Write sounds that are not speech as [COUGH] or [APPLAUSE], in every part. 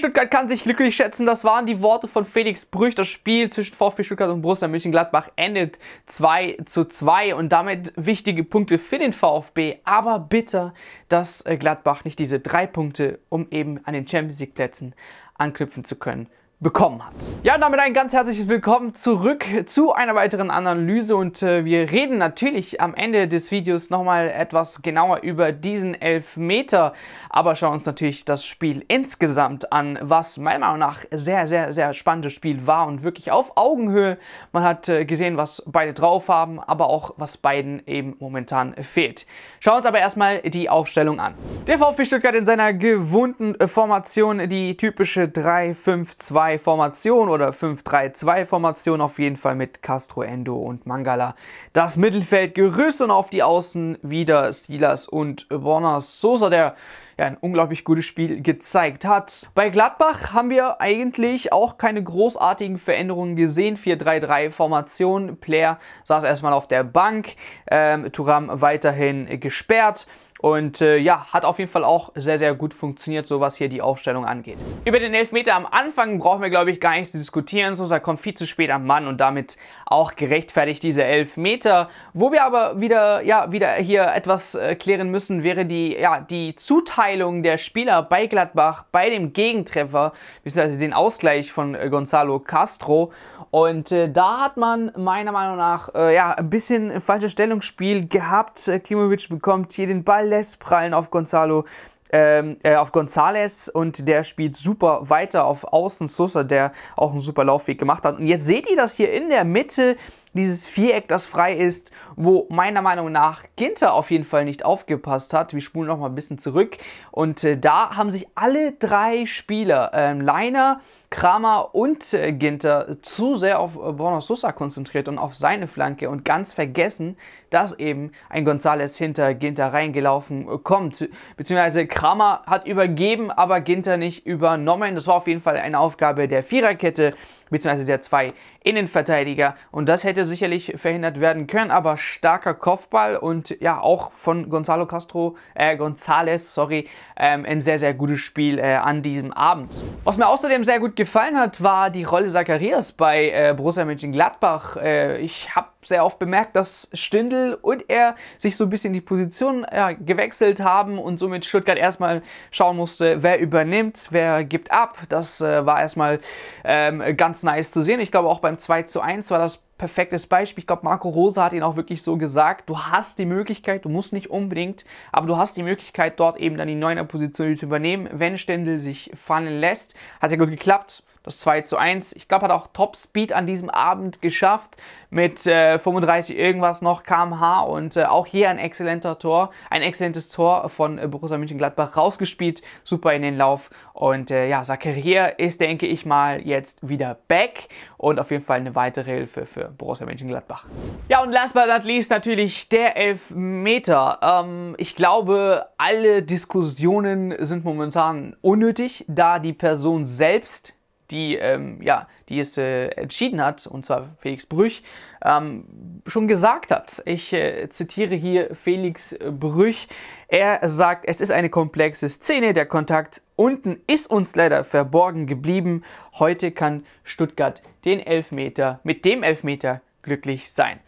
Stuttgart kann sich glücklich schätzen. Das waren die Worte von Felix Brüch. Das Spiel zwischen VfB Stuttgart und Borussia Mönchengladbach endet 2 zu 2 und damit wichtige Punkte für den VfB. Aber bitter, dass äh, Gladbach nicht diese drei Punkte, um eben an den Champions League Plätzen anknüpfen zu können, bekommen hat. Ja, damit ein ganz herzliches Willkommen zurück zu einer weiteren Analyse und äh, wir reden natürlich am Ende des Videos nochmal etwas genauer über diesen Elfmeter, aber schauen uns natürlich das Spiel insgesamt an, was meiner Meinung nach sehr, sehr, sehr spannendes Spiel war und wirklich auf Augenhöhe. Man hat äh, gesehen, was beide drauf haben, aber auch was beiden eben momentan fehlt. Schauen uns aber erstmal die Aufstellung an. Der VfB Stuttgart in seiner gewohnten äh, Formation, die typische 3-5-2 3-Formation oder 5-3-2-Formation auf jeden Fall mit Castro, Endo und Mangala. Das Mittelfeld Gerüst und auf die Außen wieder Stilas und Warner Sosa, der ja, ein unglaublich gutes Spiel gezeigt hat. Bei Gladbach haben wir eigentlich auch keine großartigen Veränderungen gesehen. 4-3-3-Formation, Player saß erstmal auf der Bank, ähm, Turam weiterhin gesperrt. Und äh, ja, hat auf jeden Fall auch sehr, sehr gut funktioniert, so was hier die Aufstellung angeht. Über den Elfmeter am Anfang brauchen wir, glaube ich, gar nicht zu diskutieren. Sosa kommt viel zu spät am Mann und damit auch gerechtfertigt diese Elfmeter. Wo wir aber wieder, ja, wieder hier etwas äh, klären müssen, wäre die, ja, die Zuteilung der Spieler bei Gladbach bei dem Gegentreffer, beziehungsweise den Ausgleich von äh, Gonzalo Castro. Und äh, da hat man meiner Meinung nach äh, ja, ein bisschen falsches Stellungsspiel gehabt. Äh, Klimovic bekommt hier den Ball alles prallen auf Gonzalo. Ähm, äh, auf Gonzales und der spielt super weiter auf Außen Sosa, der auch einen super Laufweg gemacht hat. Und jetzt seht ihr das hier in der Mitte dieses Viereck, das frei ist, wo meiner Meinung nach Ginter auf jeden Fall nicht aufgepasst hat. Wir spulen nochmal ein bisschen zurück. Und äh, da haben sich alle drei Spieler, ähm, Leiner, Kramer und äh, Ginter, zu sehr auf äh, Borna Sosa konzentriert und auf seine Flanke und ganz vergessen, dass eben ein Gonzales hinter Ginter reingelaufen äh, kommt. Beziehungsweise Kramer hat übergeben, aber Ginter nicht übernommen. Das war auf jeden Fall eine Aufgabe der Viererkette, beziehungsweise der zwei Innenverteidiger. Und das hätte hätte sicherlich verhindert werden können, aber starker Kopfball und ja, auch von Gonzalo Castro, äh, Gonzales, sorry, ähm, ein sehr, sehr gutes Spiel äh, an diesem Abend. Was mir außerdem sehr gut gefallen hat, war die Rolle Zacharias bei äh, Borussia Mönchengladbach. Äh, ich habe sehr oft bemerkt, dass Stindl und er sich so ein bisschen die Position ja, gewechselt haben und somit Stuttgart erstmal schauen musste, wer übernimmt, wer gibt ab. Das äh, war erstmal ähm, ganz nice zu sehen. Ich glaube auch beim 2 zu 1 war das perfektes Beispiel. Ich glaube, Marco Rosa hat ihn auch wirklich so gesagt. Du hast die Möglichkeit, du musst nicht unbedingt, aber du hast die Möglichkeit, dort eben dann die neuner Position zu übernehmen, wenn Stendel sich fallen lässt. Hat ja gut geklappt das 2 zu 1. Ich glaube, hat auch Top Speed an diesem Abend geschafft mit äh, 35 irgendwas noch kmh und äh, auch hier ein exzellenter Tor, ein exzellentes Tor von äh, Borussia Mönchengladbach rausgespielt, super in den Lauf und äh, ja, Zakaria ist, denke ich mal, jetzt wieder back und auf jeden Fall eine weitere Hilfe für Borussia Mönchengladbach. Ja und last but not least natürlich der Elfmeter. Ähm, ich glaube, alle Diskussionen sind momentan unnötig, da die Person selbst die, ähm, ja, die es äh, entschieden hat, und zwar Felix Brüch, ähm, schon gesagt hat. Ich äh, zitiere hier Felix äh, Brüch. Er sagt, es ist eine komplexe Szene, der Kontakt unten ist uns leider verborgen geblieben. Heute kann Stuttgart den Elfmeter mit dem Elfmeter glücklich sein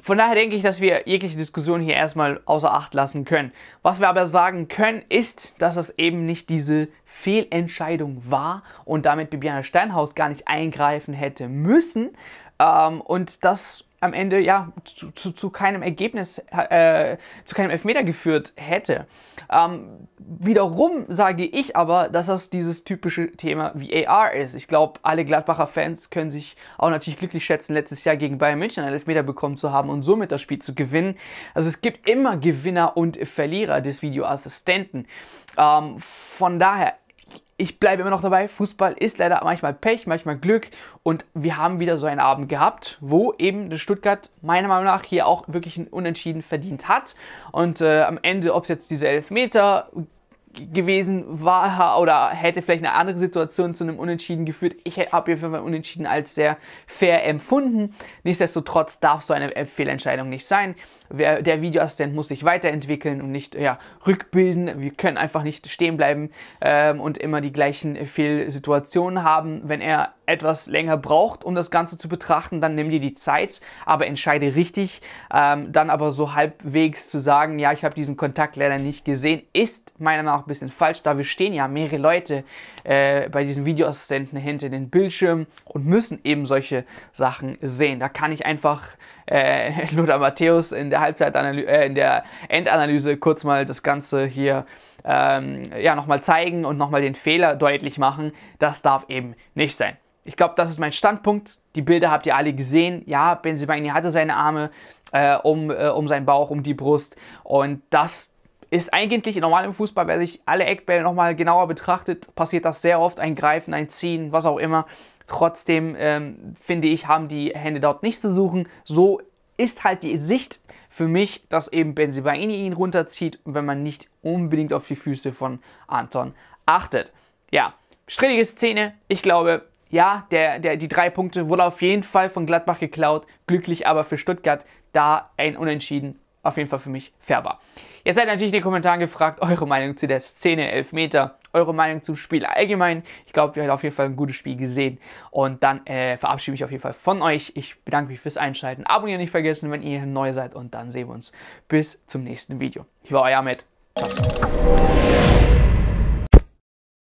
von daher denke ich, dass wir jegliche Diskussion hier erstmal außer Acht lassen können. Was wir aber sagen können, ist, dass es eben nicht diese Fehlentscheidung war und damit Bibiana Steinhaus gar nicht eingreifen hätte müssen. Ähm, und das am Ende ja zu, zu, zu keinem Ergebnis, äh, zu keinem Elfmeter geführt hätte. Ähm, wiederum sage ich aber, dass das dieses typische Thema VAR ist. Ich glaube, alle Gladbacher Fans können sich auch natürlich glücklich schätzen, letztes Jahr gegen Bayern München einen Elfmeter bekommen zu haben und somit das Spiel zu gewinnen. Also es gibt immer Gewinner und Verlierer des Videoassistenten. Ähm, von daher ich bleibe immer noch dabei, Fußball ist leider manchmal Pech, manchmal Glück und wir haben wieder so einen Abend gehabt, wo eben der Stuttgart meiner Meinung nach hier auch wirklich einen Unentschieden verdient hat und äh, am Ende, ob es jetzt diese Elfmeter gewesen war oder hätte vielleicht eine andere Situation zu einem Unentschieden geführt. Ich habe auf jeden Fall Unentschieden als sehr fair empfunden. Nichtsdestotrotz darf so eine äh, Fehlentscheidung nicht sein. Der Videoassistent muss sich weiterentwickeln und nicht ja, rückbilden. Wir können einfach nicht stehen bleiben ähm, und immer die gleichen Fehlsituationen haben. Wenn er etwas länger braucht, um das Ganze zu betrachten, dann nimm dir die Zeit, aber entscheide richtig. Ähm, dann aber so halbwegs zu sagen, ja, ich habe diesen Kontakt leider nicht gesehen, ist meiner Meinung nach ein bisschen falsch, da wir stehen ja mehrere Leute äh, bei diesen Videoassistenten hinter den Bildschirmen und müssen eben solche Sachen sehen. Da kann ich einfach äh, [LAUGHS] Lothar Matthäus in der Halbzeitanalyse, äh, in der Endanalyse kurz mal das Ganze hier ähm, ja, nochmal zeigen und nochmal den Fehler deutlich machen. Das darf eben nicht sein. Ich glaube, das ist mein Standpunkt. Die Bilder habt ihr alle gesehen. Ja, Benzema hatte seine Arme äh, um, äh, um seinen Bauch, um die Brust. Und das ist eigentlich normal im Fußball, wer sich alle Eckbälle nochmal genauer betrachtet, passiert das sehr oft. Ein Greifen, ein Ziehen, was auch immer. Trotzdem ähm, finde ich, haben die Hände dort nichts zu suchen. So ist halt die Sicht für mich, dass eben Benzibaini ihn runterzieht, wenn man nicht unbedingt auf die Füße von Anton achtet. Ja, strittige Szene. Ich glaube, ja, der, der, die drei Punkte wurden auf jeden Fall von Gladbach geklaut. Glücklich aber für Stuttgart, da ein Unentschieden auf jeden Fall für mich fair war. Jetzt seid natürlich in den Kommentaren gefragt, eure Meinung zu der Szene Elfmeter, eure Meinung zum Spiel allgemein. Ich glaube, wir haben auf jeden Fall ein gutes Spiel gesehen. Und dann äh, verabschiede ich mich auf jeden Fall von euch. Ich bedanke mich fürs Einschalten. Abonnieren nicht vergessen, wenn ihr neu seid. Und dann sehen wir uns bis zum nächsten Video. Ich war euer Ahmed. Ciao.